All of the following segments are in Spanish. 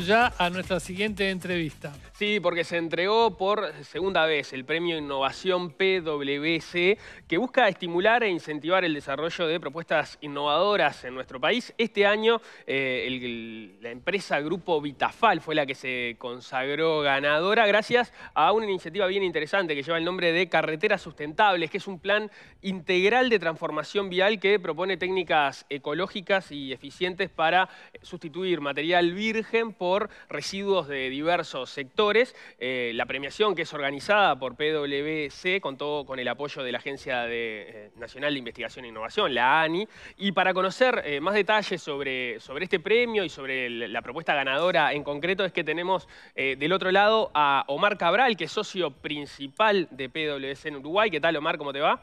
ya a nuestra siguiente entrevista. Sí, porque se entregó por segunda vez el premio Innovación PwC, que busca estimular e incentivar el desarrollo de propuestas innovadoras en nuestro país. Este año eh, la empresa Grupo Vitafal fue la que se consagró ganadora gracias a una iniciativa bien interesante que lleva el nombre de Carreteras Sustentables, que es un plan integral de transformación vial que propone técnicas ecológicas y eficientes para sustituir material virgen por residuos de diversos sectores. Eh, la premiación que es organizada por PwC contó con el apoyo de la Agencia eh, Nacional de Investigación e Innovación, la ANI. Y para conocer eh, más detalles sobre, sobre este premio y sobre la propuesta ganadora en concreto es que tenemos del otro lado a Omar Cabral, que es socio principal de PwC en Uruguay. ¿Qué tal, Omar? ¿Cómo te va?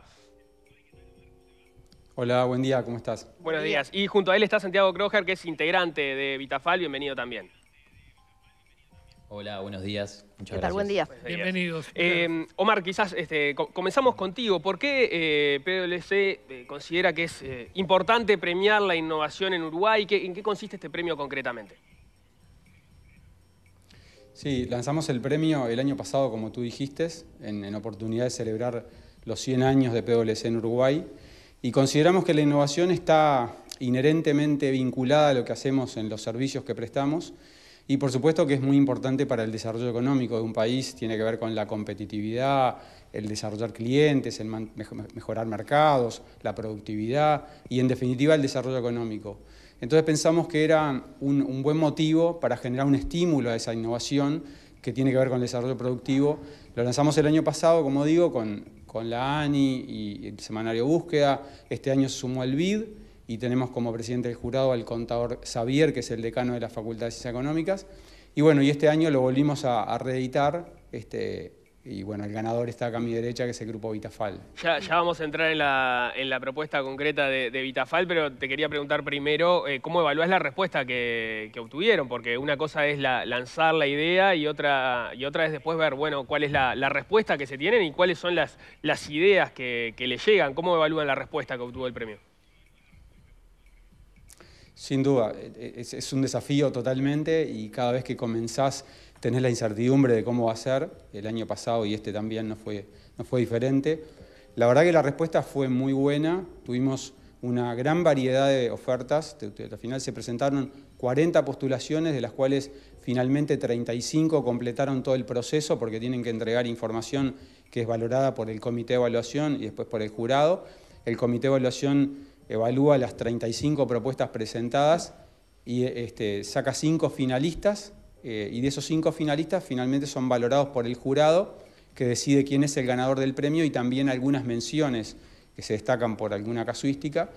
Hola, buen día, ¿cómo estás? Buenos días. Y junto a él está Santiago Kroger, que es integrante de Vitafal. Bienvenido también. Hola, buenos días. Muchas ¿Qué tal? Buen día. Bienvenidos. Eh, Omar, quizás este, comenzamos contigo. ¿Por qué eh, PwC eh, considera que es importante premiar la innovación en Uruguay? ¿En qué consiste este premio concretamente? Sí, lanzamos el premio el año pasado, como tú dijiste, en, en, oportunidad de celebrar los 100 años de PwC en Uruguay. Y consideramos que la innovación está inherentemente vinculada a lo que hacemos en los servicios que prestamos y por supuesto que es muy importante para el desarrollo económico de un país, tiene que ver con la competitividad, el desarrollar clientes, el mejorar mercados, la productividad y en definitiva el desarrollo económico. Entonces pensamos que era un, buen motivo para generar un estímulo a esa innovación que tiene que ver con el desarrollo productivo. Lo lanzamos el año pasado, como digo, con, con la ANI y el semanario Búsqueda. Este año se sumó el BID y tenemos como presidente del jurado al contador Xavier, que es el decano de la Facultad de Ciencias Económicas. Y bueno, y este año lo volvimos a, reeditar, este, y bueno, el ganador está acá a mi derecha, que es el grupo Vitafal. Ya, vamos a entrar en la, propuesta concreta de, Vitafal, pero te quería preguntar primero, eh, ¿cómo evaluás la respuesta que, obtuvieron? Porque una cosa es lanzar la idea y otra, y otra es después ver, bueno, cuál es la, respuesta que se tienen y cuáles son las, ideas que le llegan. ¿Cómo evalúan la respuesta que obtuvo el premio? Sin duda, eh, eh, es, un desafío totalmente y cada vez que comenzás tenés la incertidumbre de cómo va a ser. El año pasado y este también no fue, no fue diferente. La verdad que la respuesta fue muy buena. Tuvimos una gran variedad de ofertas. Al final se presentaron 40 postulaciones, de las cuales finalmente 35 completaron todo el proceso porque tienen que entregar información que es valorada por el comité de evaluación y después por el jurado. El comité de evaluación evalúa las 35 propuestas presentadas y este, saca 5 finalistas eh, y de esos 5 finalistas finalmente son valorados por el jurado que decide quién es el ganador del premio y también algunas menciones que se destacan por alguna casuística.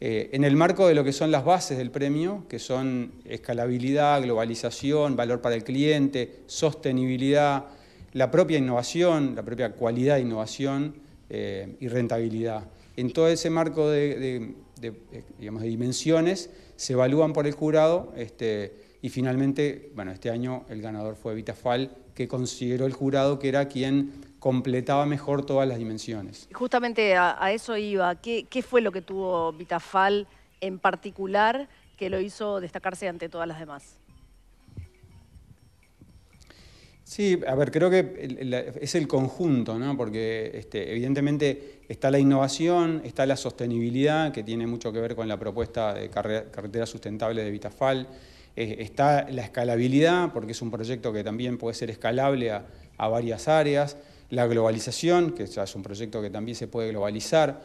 Eh, en el marco de lo que son las bases del premio, que son escalabilidad, globalización, valor para el cliente, sostenibilidad, la propia innovación, la propia cualidad de innovación eh, y rentabilidad en todo ese marco eh, de, dimensiones, se evalúan por el jurado este, y finalmente, bueno, este año el ganador fue Vitafal, que consideró el jurado que era quien completaba mejor todas las dimensiones. Justamente a, eso iba, ¿qué fue lo que tuvo Vitafal en particular que lo hizo destacarse ante todas las demás? Sí, a ver, creo que es el conjunto, ¿no? porque este, evidentemente está la innovación, está la sostenibilidad, que tiene mucho que ver con la propuesta de carretera sustentable de Vitafal, está la escalabilidad, porque es un proyecto que también puede ser escalable a, varias áreas, la globalización, que es un proyecto que también se puede globalizar,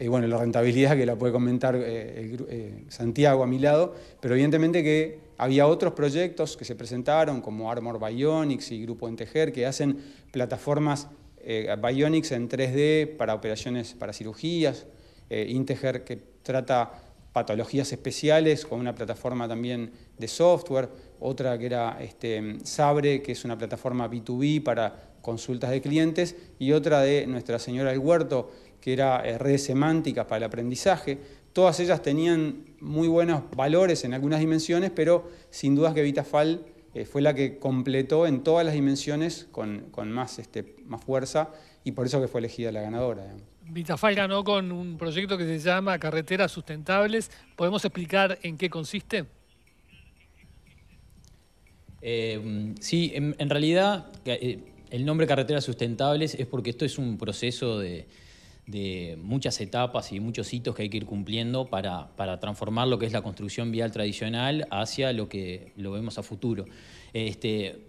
y eh, bueno, la rentabilidad que la puede comentar eh, eh, Santiago a mi lado, pero evidentemente que había otros proyectos que se presentaron como Armor Bionics y Grupo Integer que hacen plataformas eh, Bionics en 3D para operaciones, para cirugías, eh, Integer que trata patologías especiales con una plataforma también de software, otra que era este, Sabre, que es una plataforma B2B para consultas de clientes, y otra de Nuestra Señora del Huerto, que era eh, redes semánticas para el aprendizaje. Todas ellas tenían muy buenos valores en algunas dimensiones, pero sin dudas que Vitafal eh, fue la que completó en todas las dimensiones con, este, más, fuerza y por eso que fue elegida la ganadora. Vitafal ganó con un proyecto que se llama Carreteras Sustentables. ¿Podemos explicar en qué consiste? Eh, sí, en, en, realidad eh, el nombre Carreteras Sustentables es porque esto es un proceso de, de muchas etapas y muchos hitos que hay que ir cumpliendo para, transformar lo que es la construcción vial tradicional hacia lo que lo vemos a futuro. Este,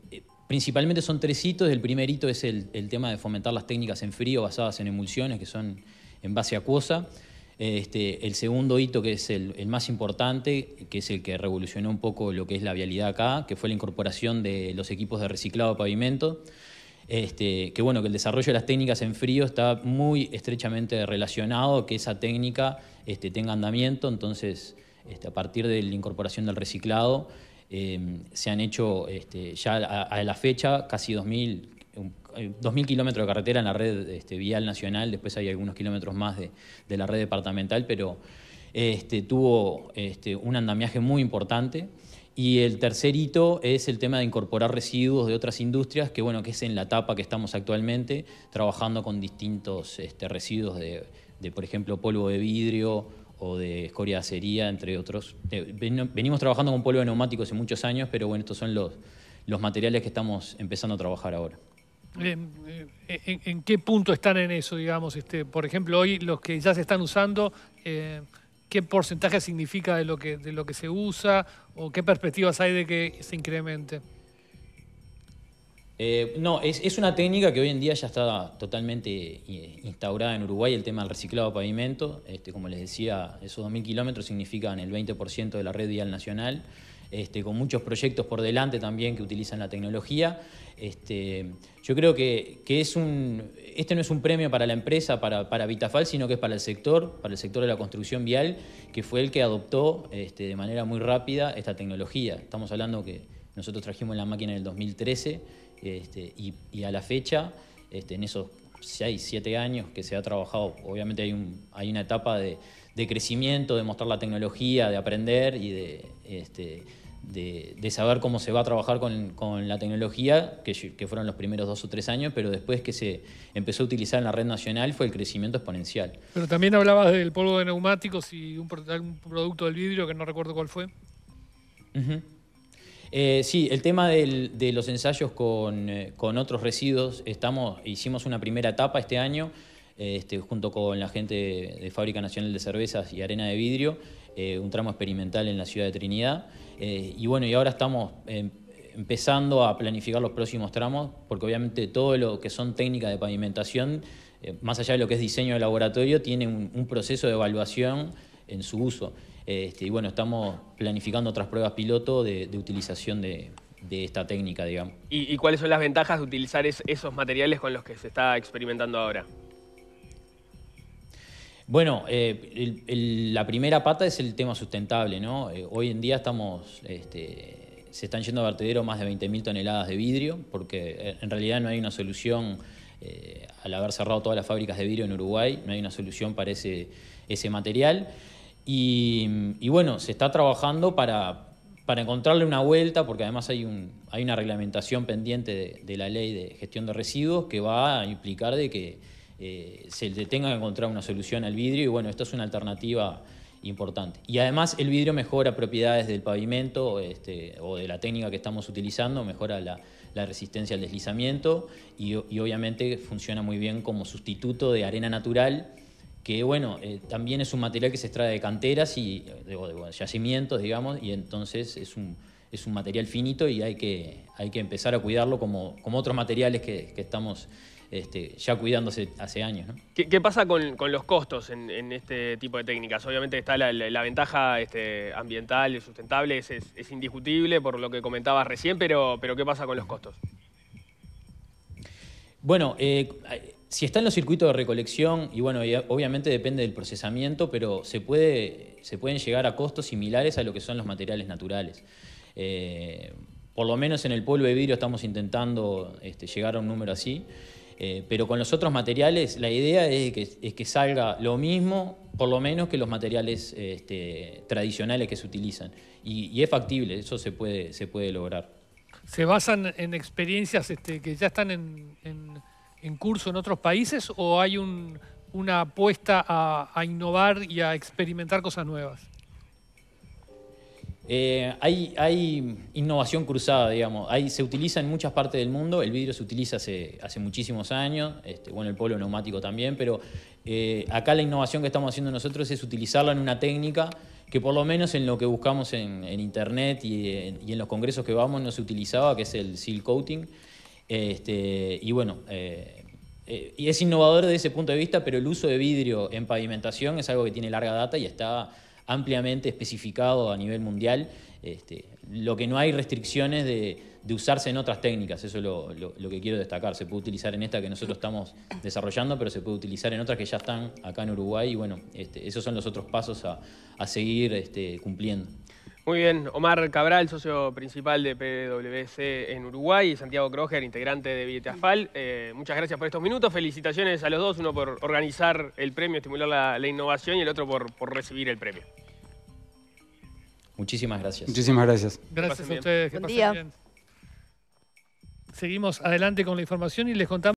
principalmente son tres hitos. El primer hito es el, tema de fomentar las técnicas en frío basadas en emulsiones, que son en base acuosa. Este, el segundo hito, que es el, más importante, que es el que revolucionó un poco lo que es la vialidad acá, que fue la incorporación de los equipos de reciclado de pavimento. Este, que bueno, que el desarrollo de las técnicas en frío está muy estrechamente relacionado, que esa técnica este, tenga andamiento, entonces este, a partir de la incorporación del reciclado em, se han hecho ya a, la fecha casi 2.000, eh, kilómetros de carretera en la red vial nacional, después hay algunos kilómetros más de, de la red departamental, pero tuvo un andamiaje muy importante. Y el tercer hito es el tema de incorporar residuos de otras industrias, que bueno, que es en la etapa que estamos actualmente, trabajando con distintos este, residuos de, por ejemplo, polvo de vidrio o de escoria de acería, entre otros. Eh, venimos trabajando con polvo de neumáticos en muchos años, pero bueno, estos son los, los materiales que estamos empezando a trabajar ahora. Eh, eh, ¿En, qué punto están en eso, digamos? Este, por ejemplo, hoy los que ya se están usando, qué porcentaje significa de lo que, de lo que se usa o qué perspectivas hay de que se incremente? Eh, no, es, una técnica que hoy en día ya está totalmente eh, instaurada en Uruguay, el tema del reciclado de pavimento. Este, como les decía, esos 2.000 kilómetros significan el 20% de la red vial nacional, este, con muchos proyectos por delante también que utilizan la tecnología. Este, yo creo que es un, este no es un premio para la empresa, para, para Vitafal, sino que es para el sector, para el sector de la construcción vial, que fue el que adoptó este, de manera muy rápida esta tecnología. Estamos hablando que nosotros trajimos la máquina en el 2013 este, y, a la fecha, este, en esos 6, 7 años que se ha trabajado, obviamente hay, una etapa de, crecimiento, de mostrar la tecnología, de aprender y de de, de, saber cómo se va a trabajar con, la tecnología, que, fueron los primeros dos o tres años, pero después que se empezó a utilizar en la red nacional fue el crecimiento exponencial. Pero también hablabas del polvo de neumáticos y un, producto del vidrio que no recuerdo cuál fue. Eh, sí, el tema de los ensayos con, eh, con otros residuos, estamos, hicimos una primera etapa este año este, junto con la gente de Fábrica Nacional de Cervezas y Arena de Vidrio, eh, un tramo experimental en la ciudad de Trinidad. Eh, y bueno, y ahora estamos em, empezando a planificar los próximos tramos, porque obviamente todo lo que son técnicas de pavimentación, eh, más allá de lo que es diseño de laboratorio, tiene un, proceso de evaluación en su uso. Este, y bueno, estamos planificando otras pruebas piloto de, utilización de, esta técnica, digamos. ¿Y, cuáles son las ventajas de utilizar esos materiales con los que se está experimentando ahora? Bueno, eh, la primera pata es el tema sustentable, ¿no? Eh, hoy en día estamos, este, se están yendo a vertedero más de 20.000 toneladas de vidrio, porque eh, en realidad no hay una solución, al haber cerrado todas las fábricas de vidrio en Uruguay, no hay una solución para ese, ese material. Y, bueno, se está trabajando para, para encontrarle una vuelta, porque además hay, un, hay una reglamentación pendiente de, de, la ley de gestión de residuos que va a implicar de que eh, se le tenga que encontrar una solución al vidrio y bueno, esto es una alternativa importante. Y además el vidrio mejora propiedades del pavimento este, o de la técnica que estamos utilizando, mejora la, resistencia al deslizamiento y, obviamente funciona muy bien como sustituto de arena natural, que bueno, eh, también es un material que se extrae de canteras y de, yacimientos, digamos, y entonces es un, es un material finito y hay que, hay que empezar a cuidarlo como, como otros materiales que, que estamos este, ya cuidándose hace años. ¿Qué, pasa con, los costos en, este tipo de técnicas? Obviamente está la, ventaja este, ambiental ambiental, sustentable, es, indiscutible por lo que comentabas recién, pero, ¿qué pasa con los costos? Bueno, eh, si está en los circuitos de recolección, y bueno, obviamente depende del procesamiento, pero se, puede, se pueden llegar a costos similares a lo que son los materiales naturales. Eh, por lo menos en el polvo de vidrio estamos intentando este, llegar a un número así. Eh, pero con los otros materiales, la idea es que, es que, salga lo mismo, por lo menos que los materiales este, tradicionales que se utilizan. Y, es factible, eso se puede, se puede lograr. ¿Se basan en experiencias este, que ya están en, curso en otros países o hay una apuesta a innovar y a experimentar cosas nuevas? Eh, hay, innovación cruzada, digamos. se utiliza en muchas partes del mundo. El vidrio se utiliza hace, muchísimos años. Este, bueno, el polo neumático también. Pero eh, acá la innovación que estamos haciendo nosotros es utilizarla en una técnica que por lo menos en lo que buscamos en, internet y en, los congresos que vamos no se utilizaba, que es el seal coating. Este, y bueno, eh, y es innovador desde ese punto de vista, pero el uso de vidrio en pavimentación es algo que tiene larga data y está ampliamente especificado a nivel mundial. Este, lo que no hay restricciones de, usarse en otras técnicas, eso es lo, que quiero destacar. Se puede utilizar en esta que nosotros estamos desarrollando, pero se puede utilizar en otras que ya están acá en Uruguay. Y bueno, este, esos son los otros pasos a, seguir este, cumpliendo. Muy bien, Omar Cabral, socio principal de PwC en Uruguay, y Santiago Kroger, integrante de Billete Eh, muchas gracias por estos minutos. Felicitaciones a los dos, uno por organizar el premio, estimular la, innovación, y el otro por recibir el premio. Muchísimas gracias. Muchísimas gracias. Gracias a ustedes. Que Bien. Seguimos adelante con la información y les contamos.